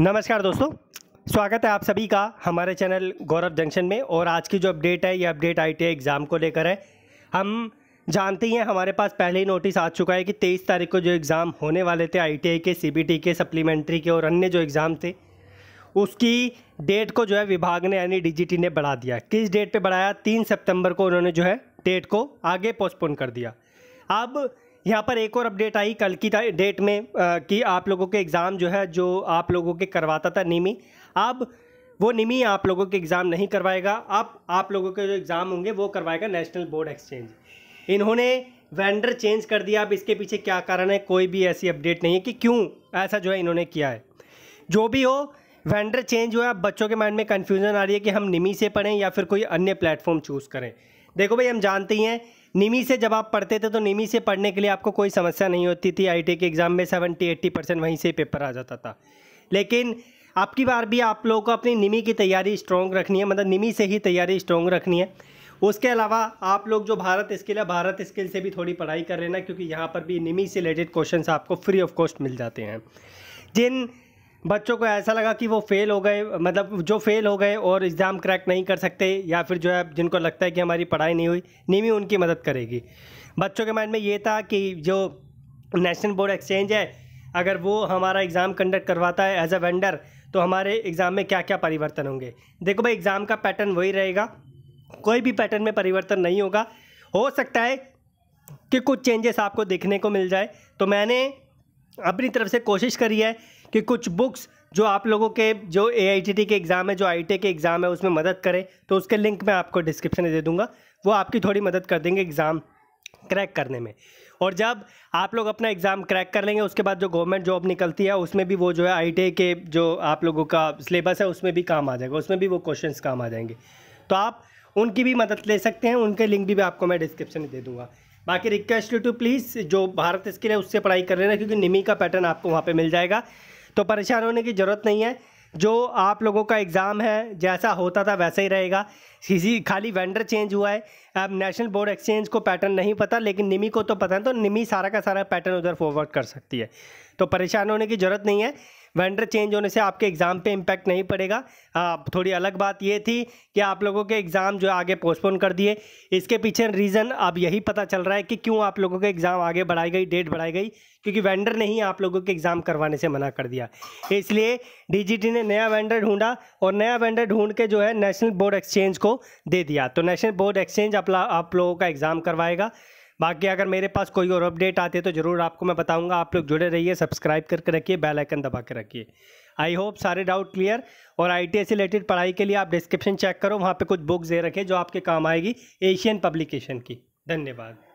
नमस्कार दोस्तों स्वागत है आप सभी का हमारे चैनल गौरव जंक्शन में और आज की जो अपडेट है ये अपडेट आई एग्ज़ाम को लेकर है हम जानते ही हैं हमारे पास पहले ही नोटिस आ चुका है कि 23 तारीख को जो एग्ज़ाम होने वाले थे आई के सी के सप्लीमेंट्री के और अन्य जो एग्ज़ाम थे उसकी डेट को जो है विभाग ने यानी डीजीटी ने बढ़ा दिया किस डेट पर बढ़ाया तीन सितंबर को उन्होंने जो है डेट को आगे पोस्टपोन कर दिया अब यहाँ पर एक और अपडेट आई कल की डेट में आ, कि आप लोगों के एग्ज़ाम जो है जो आप लोगों के करवाता था निमी अब वो निमी आप लोगों के एग्ज़ाम नहीं करवाएगा अब आप लोगों के जो एग्ज़ाम होंगे वो करवाएगा नेशनल बोर्ड एक्सचेंज इन्होंने वेंडर चेंज कर दिया अब इसके पीछे क्या कारण है कोई भी ऐसी अपडेट नहीं है कि क्यों ऐसा जो है इन्होंने किया है जो भी हो वेंडर चेंज हुआ अब बच्चों के माइंड में कन्फ्यूज़न आ रही है कि हम निमी से पढ़ें या फिर कोई अन्य प्लेटफॉर्म चूज़ करें देखो भाई हम जानते ही हैं निमी से जब आप पढ़ते थे तो निमी से पढ़ने के लिए आपको कोई समस्या नहीं होती थी आई के एग्ज़ाम में सेवेंटी एट्टी परसेंट वहीं से पेपर आ जाता था लेकिन आपकी बार भी आप लोगों को अपनी निमी की तैयारी स्ट्रॉन्ग रखनी है मतलब निमी से ही तैयारी स्ट्रॉन्ग रखनी है उसके अलावा आप लोग जो भारत स्किल है भारत स्किल से भी थोड़ी पढ़ाई कर लेना क्योंकि यहाँ पर भी निमी से रिलेटेड क्वेश्चन आपको फ्री ऑफ कॉस्ट मिल जाते हैं जिन बच्चों को ऐसा लगा कि वो फेल हो गए मतलब जो फेल हो गए और एग्ज़ाम क्रैक नहीं कर सकते या फिर जो है जिनको लगता है कि हमारी पढ़ाई नहीं हुई नीमी उनकी मदद करेगी बच्चों के माइंड में ये था कि जो नेशनल बोर्ड एक्सचेंज है अगर वो हमारा एग्ज़ाम कंडक्ट करवाता है एज अ वेंडर तो हमारे एग्ज़ाम में क्या क्या परिवर्तन होंगे देखो भाई एग्ज़ाम का पैटर्न वही रहेगा कोई भी पैटर्न में परिवर्तन नहीं होगा हो सकता है कि कुछ चेंजेस आपको देखने को मिल जाए तो मैंने अपनी तरफ से कोशिश करी है कि कुछ बुक्स जो आप लोगों के जो ए के एग्ज़ाम है जो आई e के एग्ज़ाम है उसमें मदद करें तो उसके लिंक मैं आपको डिस्क्रिप्शन में दे दूँगा वो आपकी थोड़ी मदद कर देंगे एग्ज़ाम क्रैक करने में और जब आप लोग अपना एग्ज़ाम क्रैक कर लेंगे उसके बाद जो गवर्नमेंट जॉब निकलती है उसमें भी वो जो है आई e के जो आप लोगों का सिलेबस है उसमें भी काम आ जाएगा उसमें भी वो क्वेश्चन काम आ जाएंगे तो आप उनकी भी मदद ले सकते हैं उनके लिंक भी, भी आपको मैं डिस्क्रिप्शन में दे दूँगा बाकी रिक्वेस्ट टू प्लीज़ जो भारत स्किल है उससे पढ़ाई कर लेना क्योंकि निमी का पैटर्न आपको वहाँ पर मिल जाएगा तो परेशान होने की ज़रूरत नहीं है जो आप लोगों का एग्ज़ाम है जैसा होता था वैसा ही रहेगा किसी खाली वेंडर चेंज हुआ है अब नेशनल बोर्ड एक्सचेंज को पैटर्न नहीं पता लेकिन निमी को तो पता है तो निमी सारा का सारा पैटर्न उधर फॉरवर्ड कर सकती है तो परेशान होने की ज़रूरत नहीं है वेंडर चेंज होने से आपके एग्ज़ाम पे इम्पैक्ट नहीं पड़ेगा आ, थोड़ी अलग बात ये थी कि आप लोगों के एग्ज़ाम जो आगे पोस्टपोन कर दिए इसके पीछे रीज़न अब यही पता चल रहा है कि क्यों आप लोगों के एग्ज़ाम आगे बढ़ाई गई डेट बढ़ाई गई क्योंकि वेंडर ने ही आप लोगों के एग्ज़ाम करवाने से मना कर दिया इसलिए डीजीटी ने नया वेंडर ढूंढा और नया वेंडर ढूंढ के जो है नेशनल बोर्ड एक्सचेंज को दे दिया तो नेशनल बोर्ड एक्सचेंज आप, आप लोगों का एग्ज़ाम करवाएगा बाकी अगर मेरे पास कोई और अपडेट आते तो ज़रूर आपको मैं बताऊँगा आप लोग जुड़े रहिए सब्सक्राइब करके रखिए बेलाइकन दबा के रखिए आई होप सारे डाउट क्लियर और आई से रिलेटेड पढ़ाई के लिए आप डिस्क्रिप्शन चेक करो वहाँ पर कुछ बुक्स दे रखें जो आपके काम आएगी एशियन पब्लिकेशन की धन्यवाद